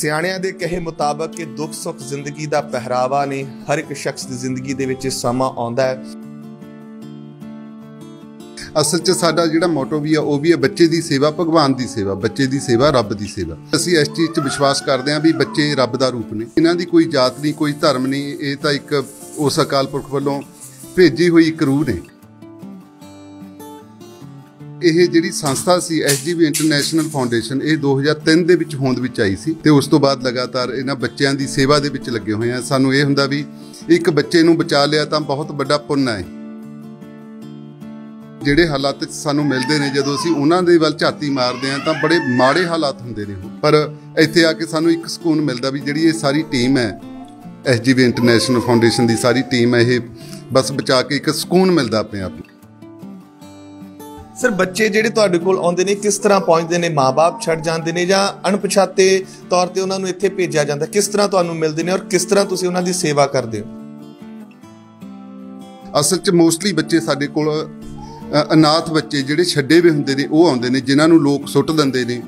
ਸਿਆਣਿਆਂ ਦੇ ਕਹੇ ਮੁਤਾਬਕ ਕਿ ਦੁੱਖ ਸੁੱਖ ਜ਼ਿੰਦਗੀ ਦਾ ਪਹਿਰਾਵਾ ਨੇ ਹਰ ਇੱਕ ਸ਼ਖਸ ਦੀ ਜ਼ਿੰਦਗੀ ਦੇ ਵਿੱਚ ਸਮਾਂ ਆਉਂਦਾ ਹੈ ਅਸਲ 'ਚ ਸਾਡਾ ਜਿਹੜਾ ਮੋਟੋ ਵੀ ਆ ਉਹ ਵੀ ਹੈ ਬੱਚੇ ਦੀ ਸੇਵਾ ਭਗਵਾਨ ਦੀ ਸੇਵਾ ਬੱਚੇ ਦੀ ਸੇਵਾ ਰੱਬ ਦੀ ਸੇਵਾ ਅਸੀਂ ਇਸ ਚੀਜ਼ 'ਚ ਵਿਸ਼ਵਾਸ ਕਰਦੇ ਹਾਂ ਵੀ ਬੱਚੇ ਰੱਬ ਦਾ ਰੂਪ ਨੇ ਇਹਨਾਂ ਦੀ ਕੋਈ ਜਾਤ ਨਹੀਂ ਕੋਈ ਧਰਮ ਨਹੀਂ ਇਹ ਤਾਂ ਇੱਕ ਉਸ ਅਕਾਲ ਪੁਰਖ ਵੱਲੋਂ ਭੇਜੀ ਹੋਈ ਇੱਕ ਰੂਹ ਨੇ ਇਹ ਜਿਹੜੀ ਸੰਸਥਾ ਸੀ ਐਸਜੀਵੀ ਇੰਟਰਨੈਸ਼ਨਲ ਫਾਊਂਡੇਸ਼ਨ ਇਹ 2003 ਦੇ ਵਿੱਚ ਹੋਂਦ ਵਿੱਚ ਆਈ ਸੀ ਤੇ ਉਸ ਤੋਂ ਬਾਅਦ ਲਗਾਤਾਰ ਇਹਨਾਂ ਬੱਚਿਆਂ ਦੀ ਸੇਵਾ ਦੇ ਵਿੱਚ ਲੱਗੇ ਹੋਏ ਆ ਸਾਨੂੰ ਇਹ ਹੁੰਦਾ ਵੀ ਇੱਕ ਬੱਚੇ ਨੂੰ ਬਚਾ ਲਿਆ ਤਾਂ ਬਹੁਤ ਵੱਡਾ ਪੁੰਨ ਹੈ ਜਿਹੜੇ ਹਾਲਾਤ ਸਾਨੂੰ ਮਿਲਦੇ ਨੇ ਜਦੋਂ ਅਸੀਂ ਉਹਨਾਂ ਦੇ ਵੱਲ ਝਾਤੀ ਮਾਰਦੇ ਆ ਤਾਂ ਬੜੇ ਮਾੜੇ ਹਾਲਾਤ ਹੁੰਦੇ ਨੇ ਪਰ ਇੱਥੇ ਆ ਕੇ ਸਾਨੂੰ ਇੱਕ ਸਕੂਨ ਮਿਲਦਾ ਵੀ ਜਿਹੜੀ ਇਹ ਸਾਰੀ ਟੀਮ ਹੈ ਐਸਜੀਵੀ ਇੰਟਰਨੈਸ਼ਨਲ ਫਾਊਂਡੇਸ਼ਨ ਦੀ ਸਾਰੀ ਟੀਮ ਹੈ ਇਹ ਬਸ ਬਚਾ ਕੇ ਇੱਕ ਸਕੂਨ ਮਿਲਦਾ ਆਪਣੇ ਆਪ ਨੂੰ ਸਰ ਬੱਚੇ ਜਿਹੜੇ ਤੁਹਾਡੇ ਕੋਲ ਆਉਂਦੇ ਨੇ ਕਿਸ ਤਰ੍ਹਾਂ ਪਹੁੰਚਦੇ ਨੇ ਮਾਪੇ ਛੱਡ ਜਾਂਦੇ ਨੇ ਜਾਂ ਅਣਪਛਾਤੇ ਤੌਰ ਤੇ ਉਹਨਾਂ ਨੂੰ ਇੱਥੇ ਭੇਜਿਆ ਜਾਂਦਾ ਕਿਸ ਤਰ੍ਹਾਂ ਤੁਹਾਨੂੰ ਮਿਲਦੇ ਨੇ ਔਰ ਕਿਸ ਤਰ੍ਹਾਂ ਤੁਸੀਂ ਉਹਨਾਂ ਦੀ ਸੇਵਾ ਕਰਦੇ ਹੋ ਅਸਲ 'ਚ ਮੋਸਟਲੀ ਬੱਚੇ ਸਾਡੇ ਕੋਲ ਅਨਾਥ ਬੱਚੇ ਜਿਹੜੇ ਛੱਡੇ ਵੀ ਹੁੰਦੇ ਨੇ ਉਹ ਆਉਂਦੇ ਨੇ ਜਿਨ੍ਹਾਂ ਨੂੰ ਲੋਕ ਸੁੱਟ ਦਿੰਦੇ ਨੇ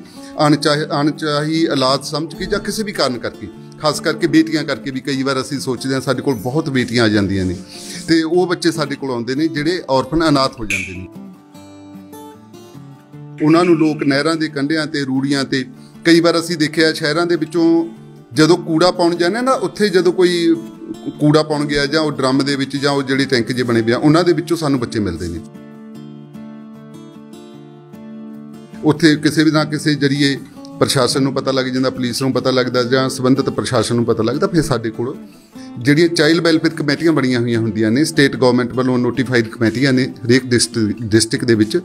ਅਣਚਾਹੀ ਅਣਚਾਹੀ ਔਲਾਦ ਸਮਝ ਕੇ ਜਾਂ ਕਿਸੇ ਵੀ ਕਾਰਨ ਕਰਕੇ ਖਾਸ ਕਰਕੇ ਬੇਟੀਆਂ ਕਰਕੇ ਵੀ ਕਈ ਵਾਰ ਅਸੀਂ ਸੋਚਦੇ ਹਾਂ ਸਾਡੇ ਕੋਲ ਬਹੁਤ ਬੇਟੀਆਂ ਆ ਜਾਂਦੀਆਂ ਨੇ ਤੇ ਉਹ ਬੱਚੇ ਸਾਡੇ ਕੋਲ ਆਉਂਦੇ ਨੇ ਜਿਹੜੇ ਔਰਫਨ ਅਨਾਥ ਹੋ ਜਾਂਦੇ ਨੇ ਉਹਨਾਂ ਨੂੰ ਲੋਕ ਨਹਿਰਾਂ ਦੇ ਕੰਢਿਆਂ ਤੇ ਰੂੜੀਆਂ ਤੇ ਕਈ ਵਾਰ ਅਸੀਂ ਦੇਖਿਆ ਸ਼ਹਿਰਾਂ ਦੇ ਵਿੱਚੋਂ ਜਦੋਂ ਕੂੜਾ ਪਾਉਣ ਜਾਂਦੇ ਨਾ ਉੱਥੇ ਜਦੋਂ ਕੋਈ ਕੂੜਾ ਪਾਉਣ ਗਿਆ ਜਾਂ ਉਹ ਡਰਮ ਦੇ ਵਿੱਚ ਜਾਂ ਉਹ ਜਿਹੜੇ ਟੈਂਕ ਜੇ ਬਣੇ ਪਿਆ ਉਹਨਾਂ ਦੇ ਵਿੱਚੋਂ ਸਾਨੂੰ ਬੱਚੇ ਮਿਲਦੇ ਨੇ ਉੱਥੇ ਕਿਸੇ ਵੀ ਨਾ ਕਿਸੇ ਜਰੀਏ ਪ੍ਰਸ਼ਾਸਨ ਨੂੰ ਪਤਾ ਲੱਗ ਜਾਂਦਾ ਪੁਲਿਸ ਨੂੰ ਪਤਾ ਲੱਗਦਾ ਜਾਂ ਸੰਬੰਧਿਤ ਪ੍ਰਸ਼ਾਸਨ ਨੂੰ ਪਤਾ ਲੱਗਦਾ ਫਿਰ ਸਾਡੇ ਕੋਲ ਜਿਹੜੀਆਂ ਚਾਈਲਡ ਵੈਲਫੇਅਰ ਕਮੇਟੀਆਂ ਬਣੀਆਂ ਹੋਈਆਂ ਹੁੰਦੀਆਂ ਨੇ ਸਟੇਟ ਗਵਰਨਮੈਂਟ ਵੱਲੋਂ ਨੋਟੀਫਾਈਡ ਕਮੇਟੀਆਂ ਨੇ ਹਰੇਕ ਡਿਸਟ੍ਰਿਕਟ ਦੇ ਵਿੱਚ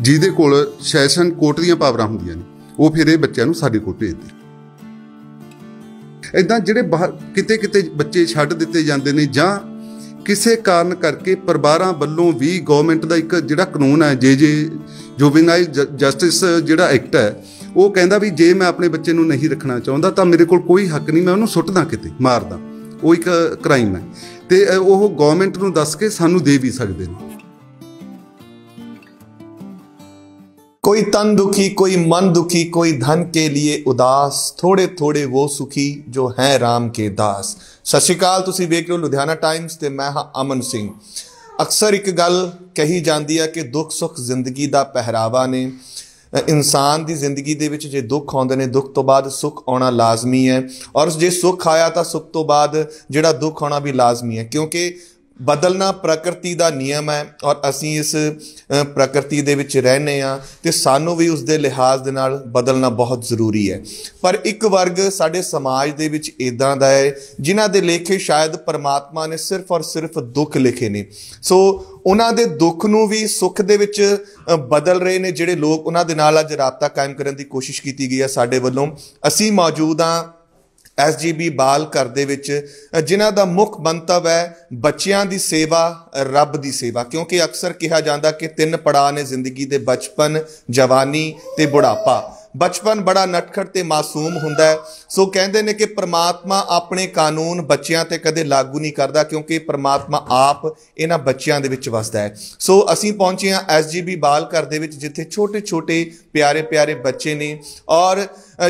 ਜਿਹਦੇ ਕੋਲ ਸੈਸ਼ਨ ਕੋਰਟ ਦੀਆਂ ਪਾਵਰਾਂ ਹੁੰਦੀਆਂ ਨੇ ਉਹ ਫਿਰ ਇਹ ਬੱਚਿਆਂ ਨੂੰ ਸਾਡੇ ਕੋਲ ਭੇਜਦੇ ਇਦਾਂ ਜਿਹੜੇ ਬਾਹਰ ਕਿਤੇ ਕਿਤੇ ਬੱਚੇ ਛੱਡ ਦਿੱਤੇ ਜਾਂਦੇ ਨੇ ਜਾਂ ਕਿਸੇ ਕਾਰਨ ਕਰਕੇ ਪਰਿਵਾਰਾਂ ਵੱਲੋਂ ਵੀ ਗਵਰਨਮੈਂਟ ਦਾ ਇੱਕ ਜਿਹੜਾ ਕਾਨੂੰਨ ਹੈ ਜੇ ਜੇ ਜੁਵੈਨਾਈਲ ਜਸਟਿਸ ਜਿਹੜਾ ਐਕਟ ਹੈ ਉਹ ਕਹਿੰਦਾ ਵੀ ਜੇ ਮੈਂ ਆਪਣੇ ਬੱਚੇ ਨੂੰ ਨਹੀਂ ਰੱਖਣਾ ਚਾਹੁੰਦਾ ਤਾਂ ਮੇਰੇ ਕੋਲ ਕੋਈ ਹੱਕ ਨਹੀਂ ਮੈਂ ਉਹਨੂੰ ਸੁੱਟਦਾ ਕਿਤੇ ਮਾਰਦਾ ਉਹ ਇੱਕ ਕ੍ਰਾਈਮ ਹੈ ਤੇ ਉਹ ਗਵਰਨਮੈਂਟ ਨੂੰ ਦੱਸ ਕੇ ਸਾਨੂੰ ਦੇ ਵੀ ਸਕਦੇ ਨੇ ਕੋਈ ਤਨ ਦੁਖੀ ਕੋਈ ਮਨ ਦੁਖੀ ਕੋਈ ਧਨ ਕੇ ਲਈ ਉਦਾਸ ਥੋੜੇ ਥੋੜੇ ਉਹ ਸੁਖੀ ਜੋ ਹੈ राम ਕੇ ਦਾਸ ਸਤਿ ਸ਼੍ਰੀ ਅਕਾਲ ਤੁਸੀਂ ਵੇਖ ਰਹੇ ਹੋ ਲੁਧਿਆਣਾ ਟਾਈਮਸ ਤੇ ਮੈਂ ਹਾਂ ਅਮਨ ਸਿੰਘ ਅਕਸਰ ਇੱਕ ਗੱਲ ਕਹੀ ਜਾਂਦੀ ਹੈ ਕਿ ਦੁੱਖ ਸੁੱਖ ਜ਼ਿੰਦਗੀ ਦਾ ਪਹਿਰਾਵਾ ਨੇ ਇਨਸਾਨ ਦੀ ਜ਼ਿੰਦਗੀ ਦੇ ਵਿੱਚ ਜੇ ਦੁੱਖ ਆਉਂਦੇ ਨੇ ਦੁੱਖ ਤੋਂ ਬਾਅਦ ਸੁੱਖ ਆਉਣਾ ਲਾਜ਼ਮੀ ਹੈ ਔਰ ਜੇ ਸੁੱਖ ਆਇਆ ਤਾਂ ਸੁੱਖ ਤੋਂ ਬਾਅਦ ਜਿਹੜਾ ਦੁੱਖ ਆਉਣਾ ਵੀ ਲਾਜ਼ਮੀ ਹੈ ਕਿਉਂਕਿ ਬਦਲਣਾ ਪ੍ਰਕਿਰਤੀ ਦਾ ਨਿਯਮ ਹੈ ਔਰ ਅਸੀਂ ਇਸ ਪ੍ਰਕਿਰਤੀ ਦੇ ਵਿੱਚ ਰਹਿੰਦੇ ਆ ਤੇ ਸਾਨੂੰ ਵੀ ਉਸ ਦੇ ਲਿਹਾਜ਼ ਦੇ ਨਾਲ ਬਦਲਣਾ ਬਹੁਤ ਜ਼ਰੂਰੀ ਹੈ ਪਰ ਇੱਕ ਵਰਗ ਸਾਡੇ ਸਮਾਜ ਦੇ ਵਿੱਚ ਇਦਾਂ ਦਾ ਹੈ ਜਿਨ੍ਹਾਂ ਦੇ ਲੇਖੇ ਸ਼ਾਇਦ ਪਰਮਾਤਮਾ ਨੇ ਸਿਰਫ ਔਰ ਸਿਰਫ ਦੁੱਖ ਲਿਖੇ ਨੇ ਸੋ ਉਹਨਾਂ ਦੇ ਦੁੱਖ ਨੂੰ ਵੀ ਸੁੱਖ ਦੇ ਵਿੱਚ ਬਦਲ ਰਹੇ ਨੇ ਜਿਹੜੇ ਲੋਕ ਉਹਨਾਂ ਦੇ ਨਾਲ ਅੱਜ ਰابطਾ ਕਾਇਮ ਕਰਨ ਦੀ ਕੋਸ਼ਿਸ਼ ਕੀਤੀ ਗਈ ਹੈ ਸਾਡੇ ਵੱਲੋਂ ਅਸੀਂ ਮੌਜੂਦ ਆ ਐਸਜੀਬੀ ਬਾਲ ਘਰ ਦੇ ਵਿੱਚ ਜਿਨ੍ਹਾਂ ਦਾ ਮੁੱਖ ਮੰਤਵ ਹੈ ਬੱਚਿਆਂ ਦੀ ਸੇਵਾ ਰੱਬ ਦੀ ਸੇਵਾ ਕਿਉਂਕਿ ਅਕਸਰ ਕਿਹਾ ਜਾਂਦਾ ਕਿ ਤਿੰਨ ਪੜਾਅ ਨੇ ਜ਼ਿੰਦਗੀ ਦੇ ਬਚਪਨ ਜਵਾਨੀ ਤੇ ਬੁਢਾਪਾ ਬਚਪਨ ਬੜਾ ਨਟਖੜ ਤੇ ਮਾਸੂਮ ਹੁੰਦਾ ਸੋ ਕਹਿੰਦੇ ਨੇ ਕਿ ਪ੍ਰਮਾਤਮਾ ਆਪਣੇ ਕਾਨੂੰਨ ਬੱਚਿਆਂ ਤੇ ਕਦੇ ਲਾਗੂ ਨਹੀਂ ਕਰਦਾ ਕਿਉਂਕਿ ਪ੍ਰਮਾਤਮਾ ਆਪ ਇਹਨਾਂ ਬੱਚਿਆਂ ਦੇ ਵਿੱਚ ਵਸਦਾ ਹੈ ਸੋ ਅਸੀਂ ਪਹੁੰਚੇ ਹਾਂ ਐਸਜੀਬੀ ਬਾਲ ਘਰ ਦੇ ਵਿੱਚ ਜਿੱਥੇ ਛੋਟੇ-ਛੋਟੇ ਪਿਆਰੇ-ਪਿਆਰੇ ਬੱਚੇ ਨੇ ਔਰ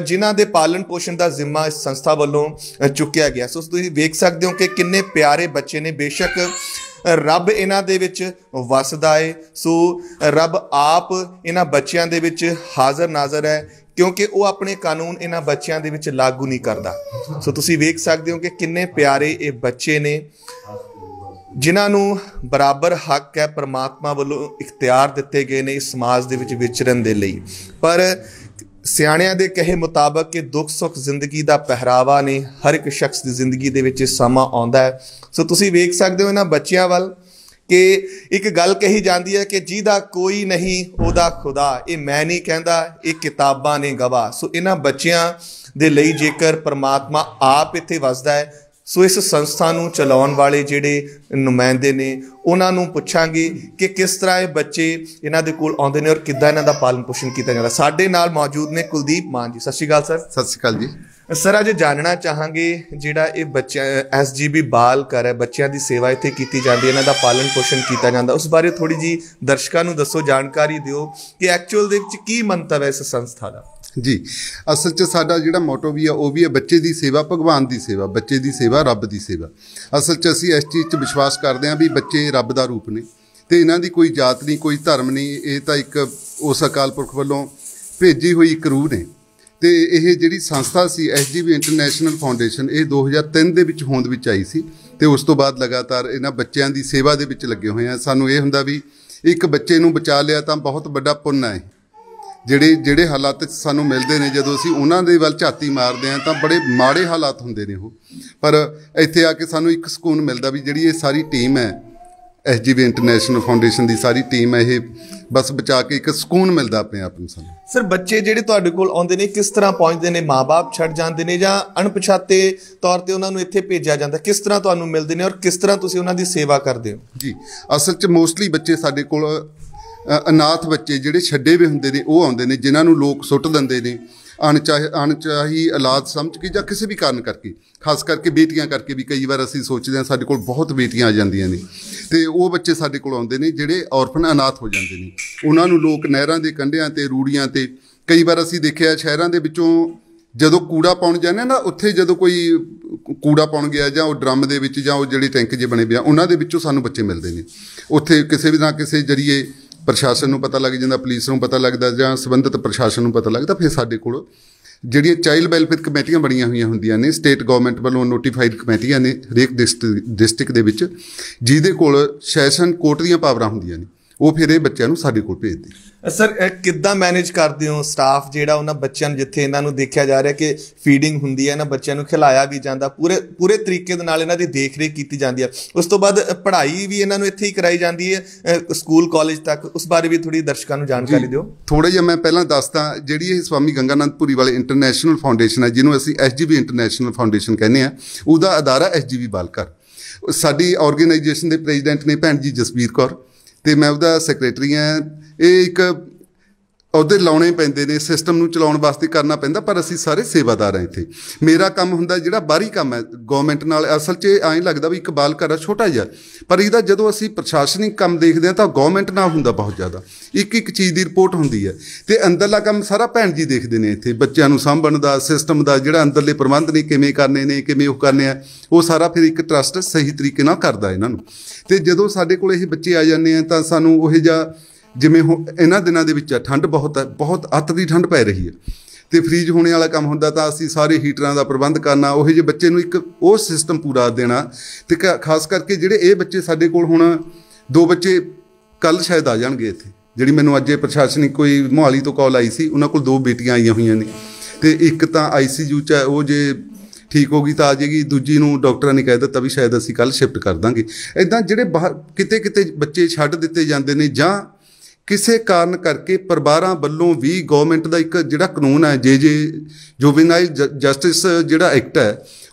ਜਿਨ੍ਹਾਂ ਦੇ ਪਾਲਣ ਪੋਸ਼ਣ ਦਾ ਜ਼ਿੰਮਾ ਇਸ ਸੰਸਥਾ ਵੱਲੋਂ ਚੁੱਕਿਆ ਗਿਆ ਸੋ ਤੁਸੀਂ ਵੇਖ ਸਕਦੇ ਹੋ ਕਿ ਕਿੰਨੇ ਪਿਆਰੇ ਬੱਚੇ ਨੇ ਬੇਸ਼ੱਕ ਰੱਬ ਇਹਨਾਂ ਦੇ ਵਿੱਚ ਵਸਦਾ ਏ ਸੋ ਰੱਬ ਆਪ ਇਹਨਾਂ ਬੱਚਿਆਂ ਦੇ ਵਿੱਚ ਹਾਜ਼ਰ ਨਾਜ਼ਰ ਹੈ ਕਿਉਂਕਿ ਉਹ ਆਪਣੇ ਕਾਨੂੰਨ ਇਹਨਾਂ ਬੱਚਿਆਂ ਦੇ ਵਿੱਚ ਲਾਗੂ ਨਹੀਂ ਕਰਦਾ ਸੋ ਤੁਸੀਂ ਵੇਖ ਸਕਦੇ ਹੋ ਕਿ ਕਿੰਨੇ ਪਿਆਰੇ ਇਹ ਬੱਚੇ ਨੇ ਜਿਨ੍ਹਾਂ ਨੂੰ ਬਰਾਬਰ ਹੱਕ ਹੈ ਪਰਮਾਤਮਾ ਵੱਲੋਂ ਇਖਤਿਆਰ ਦਿੱਤੇ ਗਏ ਨੇ ਇਸ ਸਮਾਜ ਦੇ ਵਿੱਚ ਵਿਚਰਨ ਦੇ ਲਈ ਪਰ ਸਿਆਣਿਆਂ ਦੇ ਕਹੇ ਮੁਤਾਬਕ ਕਿ ਦੁੱਖ ਸੁੱਖ ਜ਼ਿੰਦਗੀ ਦਾ ਪਹਿਰਾਵਾ ਨੇ ਹਰ ਇੱਕ ਸ਼ਖਸ ਦੀ ਜ਼ਿੰਦਗੀ ਦੇ ਵਿੱਚ ਸਮਾਂ ਆਉਂਦਾ ਹੈ ਸੋ ਤੁਸੀਂ ਵੇਖ ਸਕਦੇ ਹੋ ਇਹਨਾਂ ਬੱਚਿਆਂ ਵੱਲ ਕਿ ਇੱਕ ਗੱਲ ਕਹੀ ਜਾਂਦੀ ਹੈ ਕਿ ਜਿਹਦਾ ਕੋਈ ਨਹੀਂ ਉਹਦਾ ਖੁਦਾ ਇਹ ਮੈਂ ਨਹੀਂ ਕਹਿੰਦਾ ਇਹ ਕਿਤਾਬਾਂ ਨੇ ਗਵਾ ਸੋ ਇਹਨਾਂ ਬੱਚਿਆਂ ਦੇ ਲਈ ਜੇਕਰ ਪਰਮਾਤਮਾ ਆਪ ਇੱਥੇ ਵਸਦਾ ਹੈ ਸੋ ਇਸ ਸੰਸਥਾ ਨੂੰ ਚਲਾਉਣ ਵਾਲੇ ਜਿਹੜੇ ਨੁਮਾਇੰਦੇ ਨੇ ਉਹਨਾਂ ਨੂੰ ਪੁੱਛਾਂਗੇ ਕਿ ਕਿਸ ਤਰ੍ਹਾਂ ਇਹ ਬੱਚੇ ਇਹਨਾਂ ਦੇ ਕੋਲ ਆਉਂਦੇ ਨੇ ਔਰ ਕਿੱਦਾਂ ਇਹਨਾਂ ਦਾ ਪਾਲਣ ਪੋਸ਼ਣ ਕੀਤਾ ਜਾਂਦਾ ਸਾਡੇ ਨਾਲ ਮੌਜੂਦ ਨੇ ਕੁਲਦੀਪ ਮਾਨ ਜੀ ਸਤਿ ਸ਼੍ਰੀ ਅਕਾਲ ਸਰ ਸਤਿ ਸ਼੍ਰੀ ਅਕਾਲ ਜੀ ਸਰ ਅੱਜ ਜਾਣਨਾ ਚਾਹਾਂਗੇ ਜਿਹੜਾ ਇਹ ਬੱਚਾ ਐਸਜੀਬੀ ਬਾਲ ਕਰ ਹੈ ਬੱਚਿਆਂ ਦੀ ਸੇਵਾ ਇੱਥੇ ਕੀਤੀ ਜਾਂਦੀ ਹੈ ਇਹਨਾਂ ਦਾ ਪਾਲਣ ਪੋਸ਼ਣ ਕੀਤਾ ਜਾਂਦਾ ਉਸ ਬਾਰੇ ਥੋੜੀ ਜੀ ਦਰਸ਼ਕਾਂ ਨੂੰ ਦੱਸੋ ਜਾਣਕਾਰੀ ਦਿਓ ਕਿ ਐਕਚੁਅਲ ਦੇ ਵਿੱਚ ਕੀ ਮੰਤਵ ਹੈ ਇਸ ਸੰਸਥਾ ਦਾ ਜੀ ਅਸਲ 'ਚ ਸਾਡਾ ਜਿਹੜਾ ਮੋਟੋ ਵੀ ਆ ਉਹ ਵੀ ਹੈ ਬੱਚੇ ਦੀ ਸੇਵਾ ਭਗਵਾਨ ਦੀ ਸੇਵਾ ਬੱਚੇ ਦੀ ਸੇਵਾ ਰੱਬ ਦੀ ਸੇਵਾ ਅਸਲ 'ਚ ਅਸੀਂ ਇਸ ਚੀਜ਼ 'ਚ ਵਿਸ਼ਵਾਸ ਕਰਦੇ ਹਾਂ ਵੀ ਬੱਚੇ ਰੱਬ ਦਾ ਰੂਪ ਨੇ ਤੇ ਇਹਨਾਂ ਦੀ ਕੋਈ ਜਾਤ ਨਹੀਂ ਕੋਈ ਧਰਮ ਨਹੀਂ ਇਹ ਤਾਂ ਇੱਕ ਉਸ ਅਕਾਲ ਪੁਰਖ ਵੱਲੋਂ ਭੇਜੀ ਹੋਈ ਇੱਕ ਰੂਹ ਨੇ ਤੇ ਇਹ ਜਿਹੜੀ ਸੰਸਥਾ ਸੀ ਐਸਜੀਬੀ ਇੰਟਰਨੈਸ਼ਨਲ ਫਾਊਂਡੇਸ਼ਨ ਇਹ 2003 ਦੇ ਵਿੱਚ ਹੋਂਦ ਵਿੱਚ ਆਈ ਸੀ ਤੇ ਉਸ ਤੋਂ ਬਾਅਦ ਲਗਾਤਾਰ ਇਹਨਾਂ ਬੱਚਿਆਂ ਦੀ ਸੇਵਾ ਦੇ ਵਿੱਚ ਲੱਗੇ ਹੋਏ ਆ ਸਾਨੂੰ ਇਹ ਹੁੰਦਾ ਵੀ ਇੱਕ ਬੱਚੇ ਨੂੰ ਬਚਾ ਲਿਆ ਤਾਂ ਬਹੁਤ ਵੱਡਾ ਪੁੰਨ ਹੈ ਜਿਹੜੇ ਜਿਹੜੇ ਹਾਲਾਤ ਸਾਨੂੰ ਮਿਲਦੇ ਨੇ ਜਦੋਂ ਅਸੀਂ ਉਹਨਾਂ ਦੇ ਵੱਲ ਝਾਤੀ ਮਾਰਦੇ ਆ ਤਾਂ ਬੜੇ ਮਾੜੇ ਹਾਲਾਤ ਹੁੰਦੇ ਨੇ ਉਹ ਪਰ ਇੱਥੇ ਆ ਕੇ ਸਾਨੂੰ ਇੱਕ ਸਕੂਨ ਮਿਲਦਾ ਵੀ ਜਿਹੜੀ ਇਹ ਸਾਰੀ ਟੀਮ ਹੈ ਐਸਜੀਵੀ ਇੰਟਰਨੈਸ਼ਨਲ ਫਾਊਂਡੇਸ਼ਨ ਦੀ ਸਾਰੀ ਟੀਮ ਹੈ ਇਹ ਬਸ ਬਚਾ ਕੇ ਇੱਕ ਸਕੂਨ ਮਿਲਦਾ ਆਪਣੇ ਆਪ ਨੂੰ ਸਾਨੂੰ ਸਰ ਬੱਚੇ ਜਿਹੜੇ ਤੁਹਾਡੇ ਕੋਲ ਆਉਂਦੇ ਨੇ ਕਿਸ ਤਰ੍ਹਾਂ ਪਹੁੰਚਦੇ ਨੇ ਮਾਪੇ ਛੱਡ ਜਾਂਦੇ ਨੇ ਜਾਂ ਅਣਪਛਾਤੇ ਤੌਰ ਤੇ ਉਹਨਾਂ ਨੂੰ ਇੱਥੇ ਭੇਜਿਆ ਜਾਂਦਾ ਕਿਸ ਤਰ੍ਹਾਂ ਤੁਹਾਨੂੰ ਮਿਲਦੇ ਨੇ ਔਰ ਕਿਸ ਤਰ੍ਹਾਂ ਤੁਸੀਂ ਉਹਨਾਂ ਦੀ ਸੇਵਾ ਕਰਦੇ ਹੋ ਜੀ ਅਸਲ 'ਚ ਮੋਸਟਲੀ ਬੱਚੇ ਸਾਡੇ ਕੋਲ ਅਨਾਥ ਬੱਚੇ ਜਿਹੜੇ ਛੱਡੇ ਵੇ ਹੁੰਦੇ ਨੇ ਉਹ ਆਉਂਦੇ ਨੇ ਜਿਨ੍ਹਾਂ ਨੂੰ ਲੋਕ ਸੁੱਟ ਦਿੰਦੇ ਨੇ ਅਣਚਾਹੀ ਅਣਚਾਹੀ ਔਲਾਦ ਸਮਝ ਕੇ ਜਾਂ ਕਿਸੇ ਵੀ ਕਾਰਨ ਕਰਕੇ ਖਾਸ ਕਰਕੇ ਬੇਟੀਆਂ ਕਰਕੇ ਵੀ ਕਈ ਵਾਰ ਅਸੀਂ ਸੋਚਦੇ ਹਾਂ ਸਾਡੇ ਕੋਲ ਬਹੁਤ ਬੇਟੀਆਂ ਆ ਜਾਂਦੀਆਂ ਨੇ ਤੇ ਉਹ ਬੱਚੇ ਸਾਡੇ ਕੋਲ ਆਉਂਦੇ ਨੇ ਜਿਹੜੇ ਔਰਫਨ ਅਨਾਥ ਹੋ ਜਾਂਦੇ ਨੇ ਉਹਨਾਂ ਨੂੰ ਲੋਕ ਨਹਿਰਾਂ ਦੇ ਕੰਢਿਆਂ ਤੇ ਰੂੜੀਆਂ ਤੇ ਕਈ ਵਾਰ ਅਸੀਂ ਦੇਖਿਆ ਸ਼ਹਿਰਾਂ ਦੇ ਵਿੱਚੋਂ ਜਦੋਂ ਕੂੜਾ ਪਾਉਣ ਜਾਂਦੇ ਨਾ ਉੱਥੇ ਜਦੋਂ ਕੋਈ ਕੂੜਾ ਪਾਉਣ ਗਿਆ ਜਾਂ ਉਹ ਡਰਮ ਦੇ ਵਿੱਚ ਜਾਂ ਉਹ ਜਿਹੜੇ ਟੈਂਕ ਜੇ ਬਣੇ ਪਿਆ ਉਹਨਾਂ ਦੇ ਵਿੱਚੋਂ ਸਾਨੂੰ ਬੱਚੇ ਮਿਲਦੇ ਨੇ ਉੱਥੇ ਕਿਸੇ ਵੀ ਨਾ ਕਿਸੇ ਜਰੀਏ ਪ੍ਰਸ਼ਾਸਨ ਨੂੰ ਪਤਾ ਲੱਗ ਜਾਂਦਾ ਪੁਲਿਸ ਨੂੰ ਪਤਾ ਲੱਗਦਾ ਜਾਂ ਸੰਬੰਧਿਤ ਪ੍ਰਸ਼ਾਸਨ ਨੂੰ ਪਤਾ ਲੱਗਦਾ ਫਿਰ ਸਾਡੇ ਕੋਲ ਜਿਹੜੀਆਂ ਚਾਈਲਡ ਵੈਲਫੇਅਰ ਕਮੇਟੀਆਂ ਬਣੀਆਂ ਹੋਈਆਂ ਹੁੰਦੀਆਂ ਨੇ ਸਟੇਟ ਗਵਰਨਮੈਂਟ ਵੱਲੋਂ ਨੋਟੀਫਾਈਡ ਕਮੇਟੀਆਂ ਨੇ ਹਰੇਕ ਡਿਸਟ੍ਰਿਕਟ ਦੇ ਵਿੱਚ ਜਿਹਦੇ ਕੋਲ ਸੈਸ਼ਨ ਕੋਰਟ ਦੀਆਂ ਪਾਵਰਾਂ ਹੁੰਦੀਆਂ ਨੇ ਉਹ ਫਿਰ ਇਹ ਬੱਚਿਆਂ ਨੂੰ ਸਾਡੇ ਕੋਲ ਭੇਜਦੇ ਸਰ ਕਿੱਦਾਂ ਮੈਨੇਜ ਕਰਦੇ ਹੋ ਸਟਾਫ ਜਿਹੜਾ ਉਹਨਾਂ ਬੱਚਿਆਂ ਨੂੰ ਜਿੱਥੇ ਇਹਨਾਂ ਨੂੰ ਦੇਖਿਆ ਜਾ ਰਿਹਾ ਕਿ ਫੀਡਿੰਗ ਹੁੰਦੀ ਹੈ ਨਾ ਬੱਚਿਆਂ ਨੂੰ ਖਿਲਾਇਆ ਵੀ ਜਾਂਦਾ ਪੂਰੇ ਪੂਰੇ ਤਰੀਕੇ ਦੇ ਨਾਲ ਇਹਨਾਂ ਦੀ ਦੇਖਰੇਖ ਕੀਤੀ ਜਾਂਦੀ ਹੈ ਉਸ ਤੋਂ ਬਾਅਦ ਪੜ੍ਹਾਈ ਵੀ ਇਹਨਾਂ ਨੂੰ ਇੱਥੇ ਹੀ ਕਰਾਈ ਜਾਂਦੀ ਹੈ ਸਕੂਲ ਕਾਲਜ ਤੱਕ ਉਸ ਬਾਰੇ ਵੀ ਥੋੜੀ ਦਰਸ਼ਕਾਂ ਨੂੰ ਜਾਣਕਾਰੀ ਦਿਓ ਥੋੜਾ ਜਿਹਾ ਮੈਂ ਪਹਿਲਾਂ ਦੱਸਦਾ ਜਿਹੜੀ ਇਹ ਸਵਾਮੀ ਗੰਗਾਨੰਦਪੁਰੀ ਵਾਲੇ ਇੰਟਰਨੈਸ਼ਨਲ ਫਾਊਂਡੇਸ਼ਨ ਹੈ ਜਿਹਨੂੰ ਅਸੀਂ ਐਸਜੀਬੀ ਇੰਟਰਨੈਸ਼ਨਲ ਫਾਊਂਡੇਸ਼ਨ ਕਹਿੰਦੇ ਆ ਉਹਦਾ ਅਦਾਰਾ ਐਸਜੀਬੀ ਬਾਲਕਰ ਸਾਡੀ ਆਰਗੇਨਾਈਜੇਸ਼ਨ ਦੇ ਪ੍ਰੈਜ਼ੀਡੈਂਟ ਨੇ ਭੈਣ ਜੀ ਜਸਵੀਰ ਕੌਰ ਤੇ ਮੈਂ ਉਹਦਾ ਸੈਕਟਰੀ ਆ ਇਹ ਇੱਕ ਉਹਦੇ ਲਾਉਣੇ ਪੈਂਦੇ ਨੇ ਸਿਸਟਮ ਨੂੰ ਚਲਾਉਣ ਵਾਸਤੇ ਕਰਨਾ ਪੈਂਦਾ ਪਰ ਅਸੀਂ ਸਾਰੇ ਸੇਵਾਦਾਰ ਆ ਇੱਥੇ ਮੇਰਾ ਕੰਮ ਹੁੰਦਾ ਜਿਹੜਾ ਬਾਹਰੀ ਕੰਮ ਹੈ ਗਵਰਨਮੈਂਟ ਨਾਲ ਅਸਲ 'ਚ ਐਂ ਲੱਗਦਾ ਵੀ ਇੱਕ ਘਰ ਆ ਛੋਟਾ ਜਿਹਾ ਪਰ ਇਹਦਾ ਜਦੋਂ ਅਸੀਂ ਪ੍ਰਸ਼ਾਸਨਿਕ ਕੰਮ ਦੇਖਦੇ ਆ ਤਾਂ ਗਵਰਨਮੈਂਟ ਨਾਲ ਹੁੰਦਾ ਬਹੁਤ ਜ਼ਿਆਦਾ ਇੱਕ ਇੱਕ ਚੀਜ਼ ਦੀ ਰਿਪੋਰਟ ਹੁੰਦੀ ਹੈ ਤੇ ਅੰਦਰਲਾ ਕੰਮ ਸਾਰਾ ਭੈਣ ਜੀ ਦੇਖਦੇ ਨੇ ਇੱਥੇ ਬੱਚਿਆਂ ਨੂੰ ਸਾਂਭਣ ਦਾ ਸਿਸਟਮ ਦਾ ਜਿਹੜਾ ਅੰਦਰਲੇ ਪ੍ਰਬੰਧ ਨੇ ਕਿਵੇਂ ਕਰਨੇ ਨੇ ਕਿਵੇਂ ਉਹ ਕਰਨੇ ਆ ਉਹ ਸਾਰਾ ਫਿਰ ਇੱਕ ਟਰਸਟ ਸਹੀ ਤਰੀਕੇ ਨਾਲ ਕਰਦਾ ਇਹਨਾਂ ਨੂੰ ਤੇ ਜਦੋਂ ਸਾਡੇ ਕੋਲ ਇਹ ਬੱਚੇ ਆ ਜਾਂਦੇ ਆ ਤਾਂ ਸਾਨੂੰ ਉਹ ਜਿਹਾ ਜਿਵੇਂ ਇਹਨਾਂ ਦਿਨਾਂ ਦੇ ਵਿੱਚ ਠੰਡ ਬਹੁਤ ਹੈ ਬਹੁਤ ਅੱਤ ਦੀ ਠੰਡ ਪੈ ਰਹੀ ਹੈ ਤੇ ਫ੍ਰੀਜ ਹੋਣੇ ਵਾਲਾ ਕੰਮ ਹੁੰਦਾ ਤਾਂ ਅਸੀਂ ਸਾਰੇ ਹੀਟਰਾਂ ਦਾ ਪ੍ਰਬੰਧ ਕਰਨਾ ਉਹ ਜੇ ਬੱਚੇ ਨੂੰ ਇੱਕ ਉਹ ਸਿਸਟਮ ਪੂਰਾ ਦੇਣਾ ਤੇ ਖਾਸ ਕਰਕੇ ਜਿਹੜੇ ਇਹ ਬੱਚੇ ਸਾਡੇ ਕੋਲ ਹੁਣ ਦੋ ਬੱਚੇ ਕੱਲ ਸ਼ਾਇਦ ਆ ਜਾਣਗੇ ਇੱਥੇ ਜਿਹੜੀ ਮੈਨੂੰ ਅੱਜ ਇਹ ਪ੍ਰਸ਼ਾਸਨਿਕ ਕੋਈ ਮੁਹਾਲੀ ਤੋਂ ਕਾਲ ਆਈ ਸੀ ਉਹਨਾਂ ਕੋਲ ਦੋ ਬੇਟੀਆਂ ਆਈਆਂ ਹੋਈਆਂ ਨੇ ਤੇ ਇੱਕ ਤਾਂ ਆਈਸੀਯੂ ਚ ਉਹ ਜੇ ਠੀਕ ਹੋ ਗਈ ਤਾਂ ਆ ਜੇਗੀ ਦੂਜੀ ਨੂੰ ਡਾਕਟਰਾਂ ਨੇ ਕਹਿ ਦਿੱਤਾ ਵੀ ਸ਼ਾਇਦ ਅਸੀਂ ਕੱਲ ਸ਼ਿਫਟ ਕਰ ਦਾਂਗੇ ਇਦਾਂ ਜਿਹੜੇ ਕਿਤੇ ਕਿਤੇ ਬੱਚੇ ਛੱਡ ਦਿੱਤੇ ਜਾਂਦੇ ਨੇ ਜਾਂ ਕਿਸੇ ਕਾਰਨ ਕਰਕੇ ਪਰਿਵਾਰਾਂ ਵੱਲੋਂ ਵੀ ਗਵਰਨਮੈਂਟ ਦਾ ਇੱਕ ਜਿਹੜਾ ਕਾਨੂੰਨ ਹੈ ਜੇ ਜੇ ਜੁਵਨਾਈਲ ਜਸਟਿਸ ਜਿਹੜਾ ਐਕਟ ਹੈ